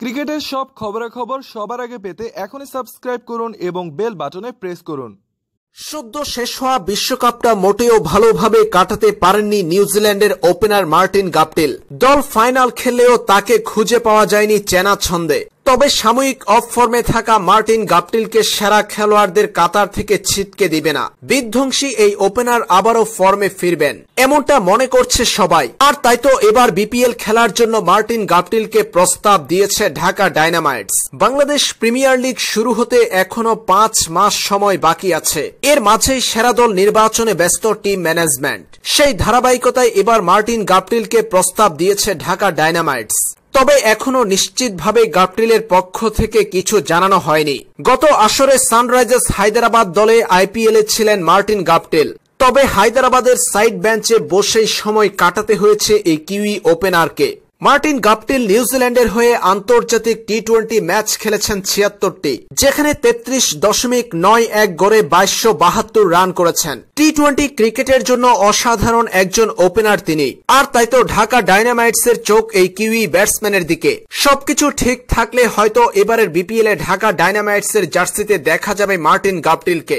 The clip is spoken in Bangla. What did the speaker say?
ক্রিকেটের সব খবরাখবর সবার আগে পেতে এখনই সাবস্ক্রাইব করুন এবং বেল বাটনে প্রেস করুন সদ্য শেষ হওয়া বিশ্বকাপটা মোটেও ভালোভাবে কাটাতে পারেননি নিউজিল্যান্ডের ওপেনার মার্টিন গাপটিল দল ফাইনাল খেললেও তাকে খুঁজে পাওয়া যায়নি চেনা ছন্দে তবে সাময়িক অফ ফর্মে থাকা মার্টিন গাপটিলকে সেরা খেলোয়াড়দের কাতার থেকে ছিটকে দিবে না বিধ্বংসী এই ওপেনার আবারও ফর্মে ফিরবেন এমনটা মনে করছে সবাই আর তাই তো এবার বিপিএল খেলার জন্য মার্টিন গাপটিলকে প্রস্তাব দিয়েছে Dhaka Dynamites Bangladesh Premier League শুরু হতে এখনো পাঁচ মাস সময় বাকি আছে এর মাঝেই সেরা দল নির্বাচনে ব্যস্ত টিম ম্যানেজমেন্ট সেই ধারাবাহিকতায় এবার মার্টিন গাপটিলকে প্রস্তাব দিয়েছে ঢাকা ডায়নামাইটস তবে এখনও নিশ্চিতভাবে গাপটিলের পক্ষ থেকে কিছু জানানো হয়নি গত আসরে সানরাইজার্স হায়দ্রাবাদ দলে আইপিএলে ছিলেন মার্টিন গাপটিল তবে হায়দ্রাবাদের সাইড বেঞ্চে বসেই সময় কাটাতে হয়েছে এই কিউই ওপেনারকে মার্টিন গাপটিল নিউজিল্যান্ডের হয়ে আন্তর্জাতিক টি টোয়েন্টি ম্যাচ খেলেছেন ছিয়াত্তরটি যেখানে তেত্রিশ দশমিক নয় এক গড়ে বাইশশো বাহাত্তর রান করেছেন টি টোয়েন্টি ক্রিকেটের জন্য অসাধারণ একজন ওপেনার তিনি আর তাই তো ঢাকা ডাইনামাইটসের চোখ এই কিউই ব্যাটসম্যানের দিকে সবকিছু ঠিক থাকলে হয়তো এবারের বিপিএলে ঢাকা ডাইনামাইটসের জার্সিতে দেখা যাবে মার্টিন গাপটিলকে